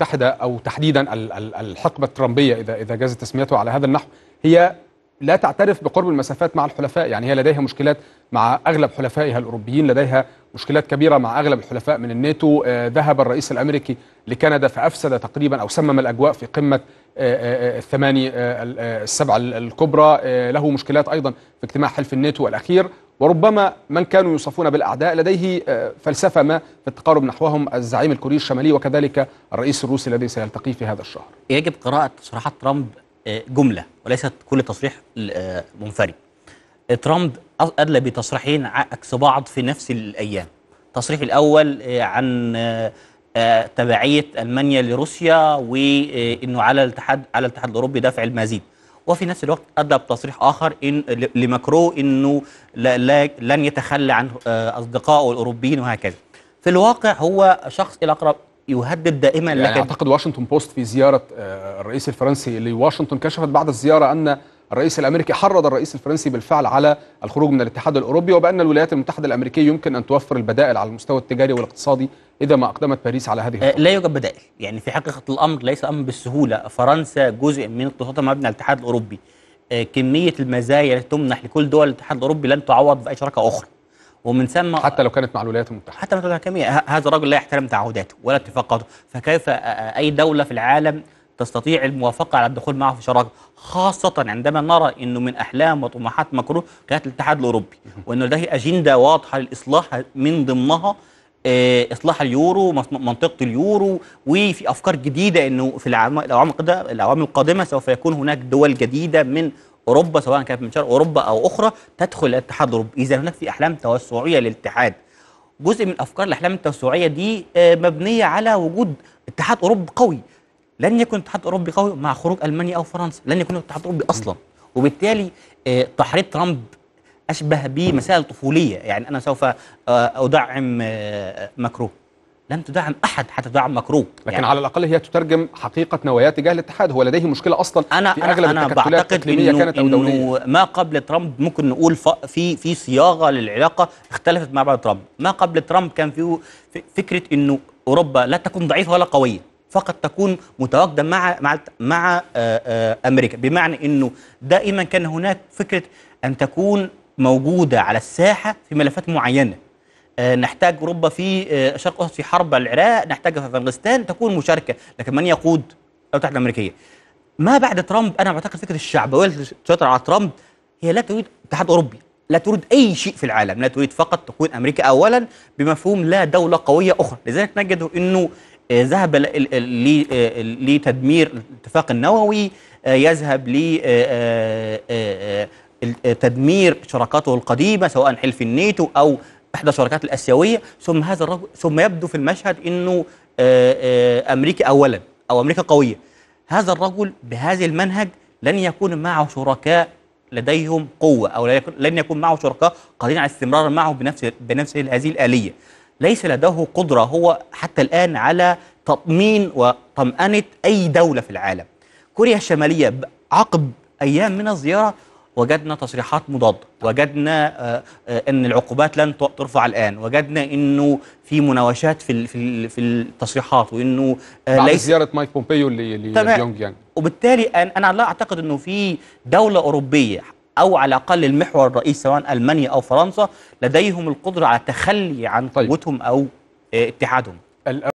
المتحدة أو تحديدا الحقبة الترامبية إذا إذا جاز تسميته على هذا النحو هي لا تعترف بقرب المسافات مع الحلفاء يعني هي لديها مشكلات مع أغلب حلفائها الأوروبيين لديها مشكلات كبيرة مع أغلب الحلفاء من الناتو آه، ذهب الرئيس الأمريكي لكندا فأفسد تقريبا أو سمم الأجواء في قمة آه، آه، الثماني السبعة الكبرى له مشكلات أيضا في اجتماع حلف الناتو الأخير وربما من كانوا يوصفون بالأعداء لديه آه، فلسفة ما في التقارب نحوهم الزعيم الكوري الشمالي وكذلك الرئيس الروسي الذي سيلتقيه في هذا الشهر يجب قراءة تصريحات ترامب آه، جملة وليست كل تصريح آه، منفرد ترامب أدلى بتصريحين عكس بعض في نفس الأيام التصريح الأول عن تبعية ألمانيا لروسيا وأنه على الاتحاد على الاتحاد الأوروبي دفع المزيد وفي نفس الوقت ادى بتصريح اخر إن لماكرو انه لا لا لن يتخلى عن آه، اصدقائه الاوروبيين وهكذا في الواقع هو شخص الاقرب يهدد دائما يعني لكن اعتقد واشنطن بوست في زياره آه، الرئيس الفرنسي لواشنطن كشفت بعد الزياره ان الرئيس الامريكي حرض الرئيس الفرنسي بالفعل على الخروج من الاتحاد الاوروبي وبان الولايات المتحده الامريكيه يمكن ان توفر البدائل على المستوى التجاري والاقتصادي اذا ما اقدمت باريس على هذه آه، لا يوجد بدائل يعني في حقيقه الامر ليس امر بالسهوله فرنسا جزء من اقتصادها مبني الاتحاد الاوروبي آه، كميه المزايا التي تمنح لكل دول الاتحاد الاوروبي لن تعوض باي شراكه اخرى ومن ثم حتى لو كانت مع الولايات المتحده حتى لو كانت هذا الرجل لا يحترم تعهداته ولا اتفاقاته فكيف آه، اي دوله في العالم تستطيع الموافقة على الدخول معه في شراكة خاصة عندما نرى أنه من أحلام وطموحات مكرو كانت الاتحاد الأوروبي وأنه لديه أجندة واضحة للإصلاح من ضمنها آه، اصلاح اليورو منطقه اليورو وفي افكار جديده انه في الاعوام الاعوام القادمه سوف يكون هناك دول جديده من اوروبا سواء كانت من شرق اوروبا او اخرى تدخل الاتحاد الاوروبي اذا هناك في احلام توسعيه للاتحاد جزء من افكار الاحلام التوسعيه دي آه، مبنيه على وجود اتحاد اوروبي قوي لن يكن الاتحاد الاوروبي قوي مع خروج المانيا او فرنسا لن يكون الاتحاد الاوروبي اصلا وبالتالي آه، تحريض ترامب اشبه بمسائل طفوليه يعني انا سوف آه، ادعم آه، مكروه لن تدعم احد حتى تدعم مكروه لكن يعني على الاقل هي تترجم حقيقه نوايا تجاه الاتحاد هو لديه مشكله اصلا انا في اغلب أنا التكتلات التقليميه كانت او دوليه إنه ما قبل ترامب ممكن نقول في في صياغه للعلاقه اختلفت مع بعد ترامب ما قبل ترامب كان فيه فكره انه اوروبا لا تكون ضعيفه ولا قويه فقط تكون متواجده مع مع مع آه، آه، امريكا بمعنى انه دائما كان هناك فكره ان تكون موجوده على الساحه في ملفات معينه آه، نحتاج اوروبا في شرق الاوسط في حرب العراق نحتاجها في افغانستان تكون مشاركه لكن من يقود الولايات المتحده الامريكيه ما بعد ترامب انا بعتقد فكره الشعبويه التي تسيطر على ترامب هي لا تريد اتحاد اوروبي لا تريد اي شيء في العالم لا تريد فقط تكون امريكا اولا بمفهوم لا دوله قويه اخرى لذلك نجد انه آه، ذهب آه، لتدمير الاتفاق النووي آه، يذهب لتدمير شراكاته القديمة سواء حلف الناتو أو إحدى الشراكات الآسيوية ثم هذا الرجل ثم يبدو في المشهد أنه أمريكا أولا أو أمريكا قوية هذا الرجل بهذا المنهج لن يكون معه شركاء لديهم قوة أو لن يكون معه شركاء قادرين على الاستمرار معه بنفس بنفس هذه الآلية ليس لديه قدرة هو حتى الآن على تطمين وطمأنة أي دولة في العالم كوريا الشمالية عقب أيام من الزيارة وجدنا تصريحات مضادة وجدنا آه، آه، أن العقوبات لن ترفع الآن وجدنا أنه في مناوشات في في التصريحات وأنه آه، بعد ليس زيارة مايك بومبيو لبيونج يانج وبالتالي أنا لا أعتقد أنه في دولة أوروبية او على الاقل المحور الرئيسي سواء المانيا او فرنسا لديهم القدره على التخلي عن طيب. قوتهم او آه، اتحادهم